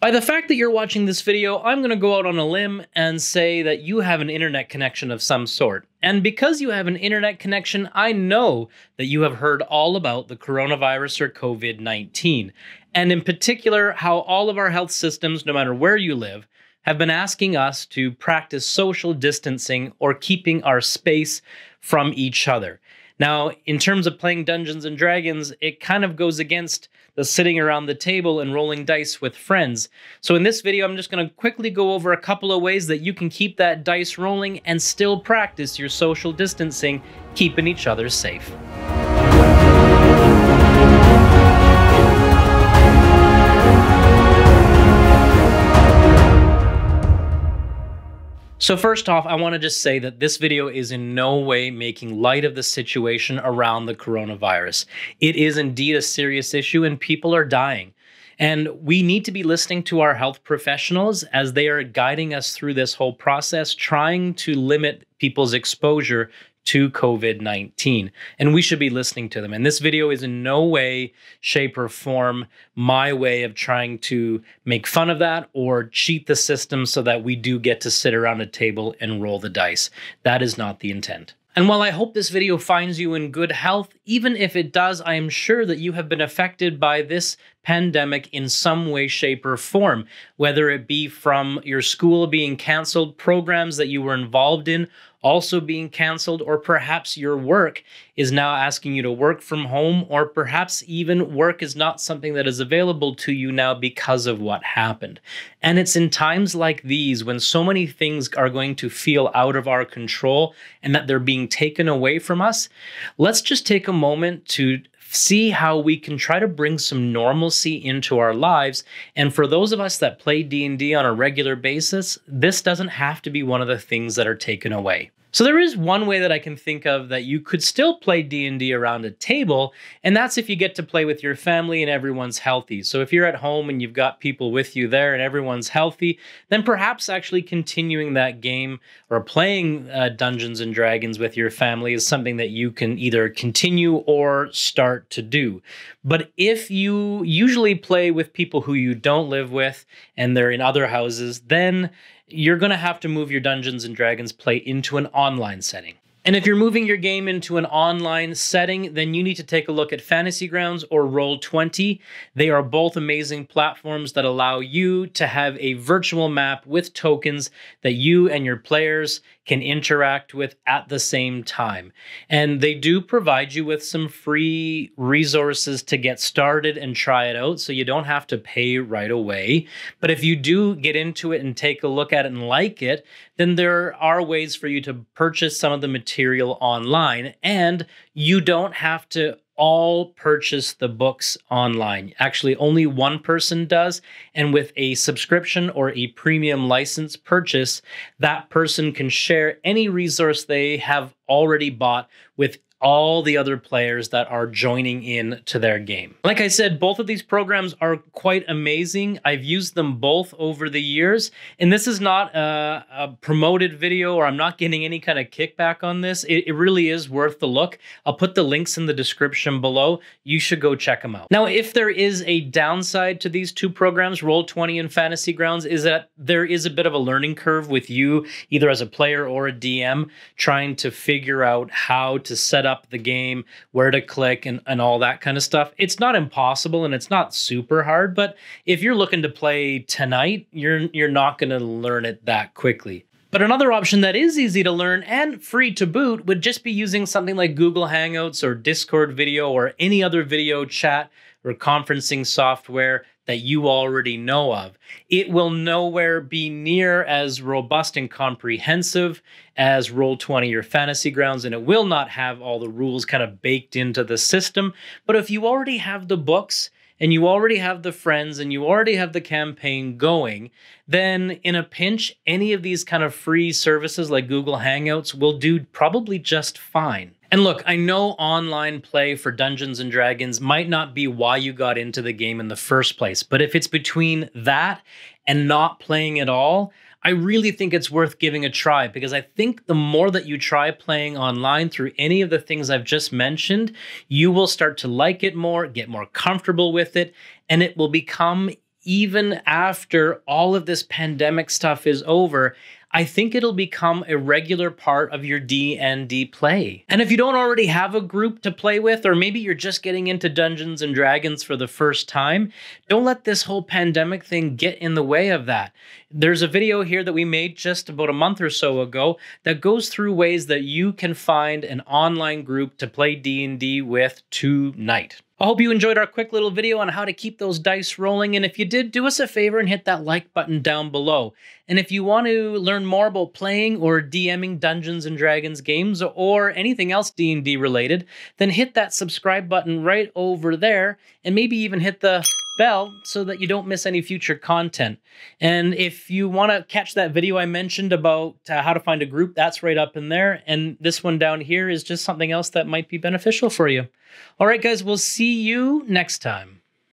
By the fact that you're watching this video, I'm going to go out on a limb and say that you have an internet connection of some sort. And because you have an internet connection, I know that you have heard all about the coronavirus or COVID 19. And in particular, how all of our health systems, no matter where you live, have been asking us to practice social distancing or keeping our space from each other. Now, in terms of playing Dungeons and Dragons, it kind of goes against the sitting around the table and rolling dice with friends. So, in this video, I'm just going to quickly go over a couple of ways that you can keep that dice rolling and still practice your social distancing, keeping each other safe. So first off, I want to just say that this video is in no way making light of the situation around the coronavirus. It is indeed a serious issue and people are dying. And we need to be listening to our health professionals as they are guiding us through this whole process, trying to limit people's exposure to COVID 19. And we should be listening to them. And this video is in no way, shape, or form my way of trying to make fun of that or cheat the system so that we do get to sit around a table and roll the dice. That is not the intent. And while I hope this video finds you in good health, even if it does, I am sure that you have been affected by this pandemic in some way, shape, or form, whether it be from your school being canceled, programs that you were involved in also being canceled, or perhaps your work is now asking you to work from home, or perhaps even work is not something that is available to you now because of what happened. And it's in times like these when so many things are going to feel out of our control and that they're being taken away from us. Let's just take a moment to see how we can try to bring some normalcy into our lives and for those of us that play d&d on a regular basis this doesn't have to be one of the things that are taken away so there is one way that I can think of that you could still play D&D around a table, and that's if you get to play with your family and everyone's healthy. So if you're at home and you've got people with you there and everyone's healthy, then perhaps actually continuing that game or playing uh, Dungeons and Dragons with your family is something that you can either continue or start to do. But if you usually play with people who you don't live with and they're in other houses, then you're going to have to move your Dungeons and Dragons play into an online setting. And if you're moving your game into an online setting, then you need to take a look at Fantasy Grounds or Roll20. They are both amazing platforms that allow you to have a virtual map with tokens that you and your players can interact with at the same time. And they do provide you with some free resources to get started and try it out, so you don't have to pay right away. But if you do get into it and take a look at it and like it, then there are ways for you to purchase some of the materials material online, and you don't have to all purchase the books online. Actually, only one person does. And with a subscription or a premium license purchase, that person can share any resource they have already bought with all the other players that are joining in to their game. Like I said, both of these programs are quite amazing. I've used them both over the years, and this is not a, a promoted video or I'm not getting any kind of kickback on this. It, it really is worth the look. I'll put the links in the description below. You should go check them out. Now, if there is a downside to these two programs, Roll20 and Fantasy Grounds, is that there is a bit of a learning curve with you, either as a player or a DM, trying to figure out how to set up up the game, where to click, and, and all that kind of stuff. It's not impossible and it's not super hard, but if you're looking to play tonight, you're you're not gonna learn it that quickly. But another option that is easy to learn and free to boot would just be using something like Google Hangouts or Discord video or any other video chat or conferencing software that you already know of. It will nowhere be near as robust and comprehensive as Roll20 or Fantasy Grounds, and it will not have all the rules kind of baked into the system. But if you already have the books, and you already have the friends and you already have the campaign going, then in a pinch, any of these kind of free services like Google Hangouts will do probably just fine. And look, I know online play for Dungeons and Dragons might not be why you got into the game in the first place, but if it's between that and not playing at all, I really think it's worth giving a try because I think the more that you try playing online through any of the things I've just mentioned, you will start to like it more, get more comfortable with it, and it will become even after all of this pandemic stuff is over, I think it'll become a regular part of your D&D play. And if you don't already have a group to play with or maybe you're just getting into Dungeons and Dragons for the first time, don't let this whole pandemic thing get in the way of that. There's a video here that we made just about a month or so ago that goes through ways that you can find an online group to play D&D with tonight. I hope you enjoyed our quick little video on how to keep those dice rolling, and if you did, do us a favor and hit that like button down below. And if you want to learn more about playing or DMing Dungeons & Dragons games or anything else D&D related, then hit that subscribe button right over there, and maybe even hit the bell so that you don't miss any future content. And if you want to catch that video I mentioned about uh, how to find a group, that's right up in there. And this one down here is just something else that might be beneficial for you. All right, guys, we'll see you next time.